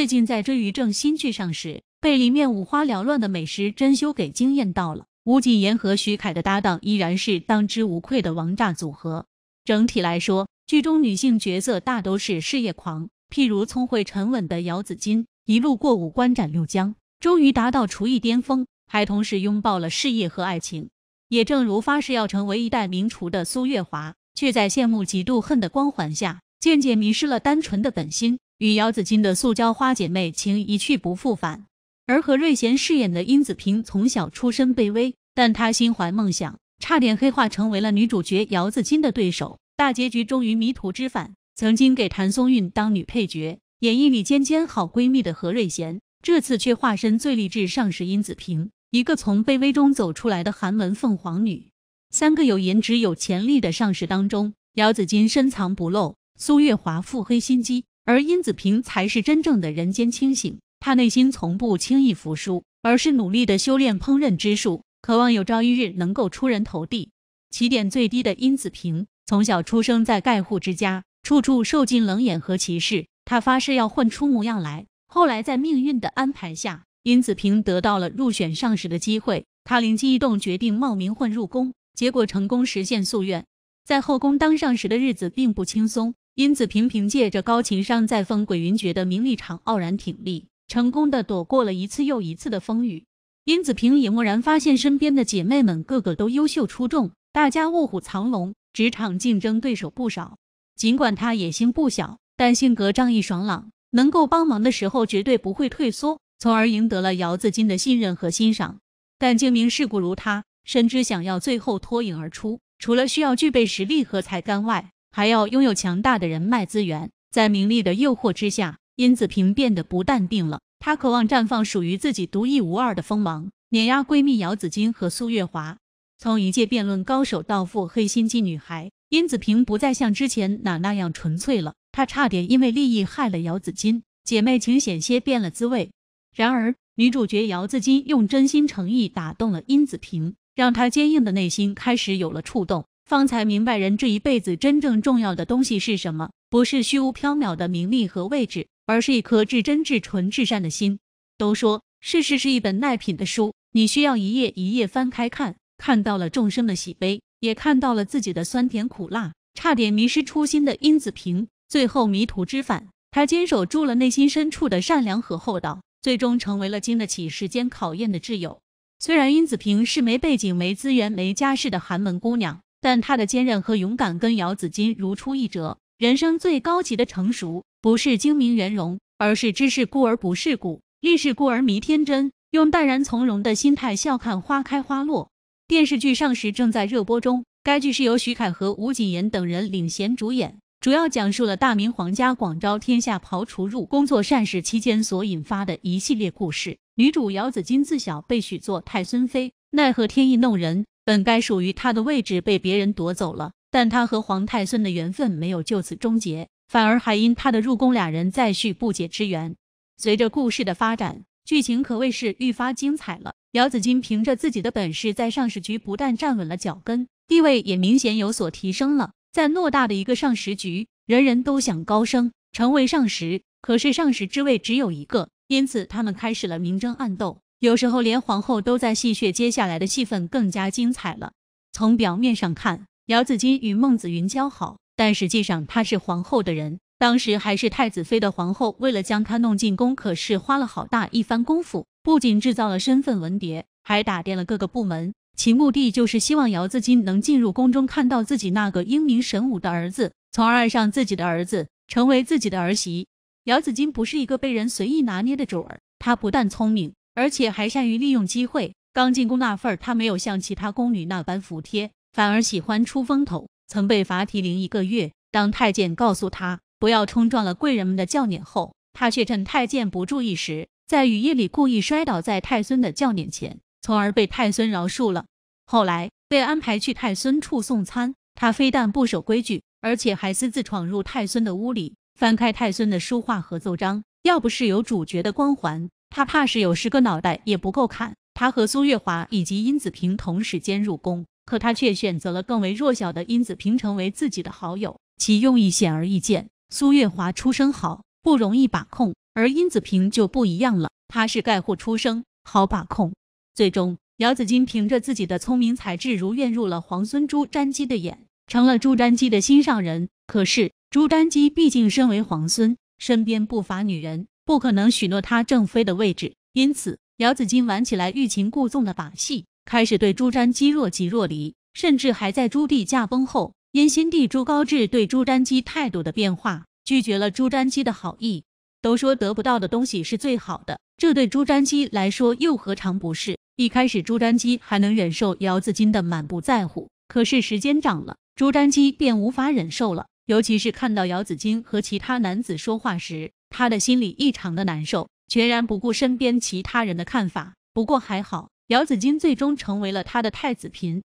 最近在追于正新剧上时，被里面五花缭乱的美食珍馐给惊艳到了。吴谨言和徐凯的搭档依然是当之无愧的王炸组合。整体来说，剧中女性角色大都是事业狂，譬如聪慧沉稳的姚子衿，一路过五关斩六将，终于达到厨艺巅峰，还同时拥抱了事业和爱情。也正如发誓要成为一代名厨的苏月华，却在羡慕嫉妒恨的光环下，渐渐迷失了单纯的本心。与姚子金的塑胶花姐妹情一去不复返，而何瑞贤饰演的殷子平从小出身卑微，但她心怀梦想，差点黑化成为了女主角姚子金的对手。大结局终于迷途知返。曾经给谭松韵当女配角，演绎李尖尖好闺蜜的何瑞贤，这次却化身最励志上士殷子平，一个从卑微中走出来的寒门凤凰女。三个有颜值有潜力的上士当中，姚子金深藏不露，苏月华腹黑心机。而殷子平才是真正的人间清醒，他内心从不轻易服输，而是努力的修炼烹饪之术，渴望有朝一日能够出人头地。起点最低的殷子平，从小出生在丐户之家，处处受尽冷眼和歧视。他发誓要混出模样来。后来在命运的安排下，殷子平得到了入选上市的机会。他灵机一动，决定冒名混入宫，结果成功实现夙愿。在后宫当上时的日子并不轻松。殷子平凭借着高情商，在风鬼云谲的名利场傲然挺立，成功的躲过了一次又一次的风雨。殷子平也蓦然发现，身边的姐妹们个个都优秀出众，大家卧虎藏龙，职场竞争对手不少。尽管他野心不小，但性格仗义爽朗，能够帮忙的时候绝对不会退缩，从而赢得了姚子金的信任和欣赏。但精明世故如他，深知想要最后脱颖而出，除了需要具备实力和才干外，还要拥有强大的人脉资源，在名利的诱惑之下，殷子平变得不淡定了。她渴望绽放属于自己独一无二的锋芒，碾压闺蜜姚子金和苏月华。从一届辩论高手到腹黑心机女孩，殷子平不再像之前哪那样纯粹了。她差点因为利益害了姚子金，姐妹情险些变了滋味。然而，女主角姚子金用真心诚意打动了殷子平，让她坚硬的内心开始有了触动。方才明白，人这一辈子真正重要的东西是什么？不是虚无缥缈的名利和位置，而是一颗至真至纯至善的心。都说世事是一本耐品的书，你需要一页一页翻开看，看到了众生的喜悲，也看到了自己的酸甜苦辣。差点迷失初心的殷子平，最后迷途知返，他坚守住了内心深处的善良和厚道，最终成为了经得起时间考验的挚友。虽然殷子平是没背景、没资源、没家世的寒门姑娘。但他的坚韧和勇敢跟姚子金如出一辙。人生最高级的成熟，不是精明圆融，而是知世故而不世故，遇世故而弥天真，用淡然从容的心态笑看花开花落。电视剧《上时正在热播中，该剧是由徐凯和吴谨言等人领衔主演，主要讲述了大明皇家广招天下庖厨入宫做善事期间所引发的一系列故事。女主姚子金自小被许做太孙妃，奈何天意弄人。本该属于他的位置被别人夺走了，但他和皇太孙的缘分没有就此终结，反而还因他的入宫，两人再续不解之缘。随着故事的发展，剧情可谓是愈发精彩了。姚子衿凭着自己的本事，在上十局不但站稳了脚跟，地位也明显有所提升了。在偌大的一个上时局，人人都想高升，成为上时，可是上时之位只有一个，因此他们开始了明争暗斗。有时候连皇后都在戏谑，接下来的戏份更加精彩了。从表面上看，姚子衿与孟子云交好，但实际上他是皇后的人。当时还是太子妃的皇后，为了将他弄进宫，可是花了好大一番功夫，不仅制造了身份文牒，还打点了各个部门。其目的就是希望姚子衿能进入宫中，看到自己那个英明神武的儿子，从而爱上自己的儿子，成为自己的儿媳。姚子衿不是一个被人随意拿捏的主儿，他不但聪明。而且还善于利用机会。刚进宫那份儿，她没有像其他宫女那般服帖，反而喜欢出风头。曾被罚提零一个月。当太监告诉她不要冲撞了贵人们的轿辇后，她却趁太监不注意时，在雨夜里故意摔倒在太孙的轿辇前，从而被太孙饶恕了。后来被安排去太孙处送餐，她非但不守规矩，而且还私自闯入太孙的屋里，翻开太孙的书画和奏章。要不是有主角的光环，他怕是有十个脑袋也不够砍。他和苏月华以及殷子平同时间入宫，可他却选择了更为弱小的殷子平成为自己的好友，其用意显而易见。苏月华出身好，不容易把控，而殷子平就不一样了，他是盖户出生，好把控。最终，姚子衿凭着自己的聪明才智，如愿入了皇孙朱瞻基的眼，成了朱瞻基的心上人。可是，朱瞻基毕竟身为皇孙，身边不乏女人。不可能许诺他正妃的位置，因此姚子衿玩起来欲擒故纵的把戏，开始对朱瞻基若即若离，甚至还在朱棣驾崩后，因新帝朱高炽对朱瞻基态度的变化，拒绝了朱瞻基的好意。都说得不到的东西是最好的，这对朱瞻基来说又何尝不是？一开始朱瞻基还能忍受姚子衿的满不在乎，可是时间长了，朱瞻基便无法忍受了，尤其是看到姚子衿和其他男子说话时。他的心里异常的难受，全然不顾身边其他人的看法。不过还好，姚子金最终成为了他的太子嫔。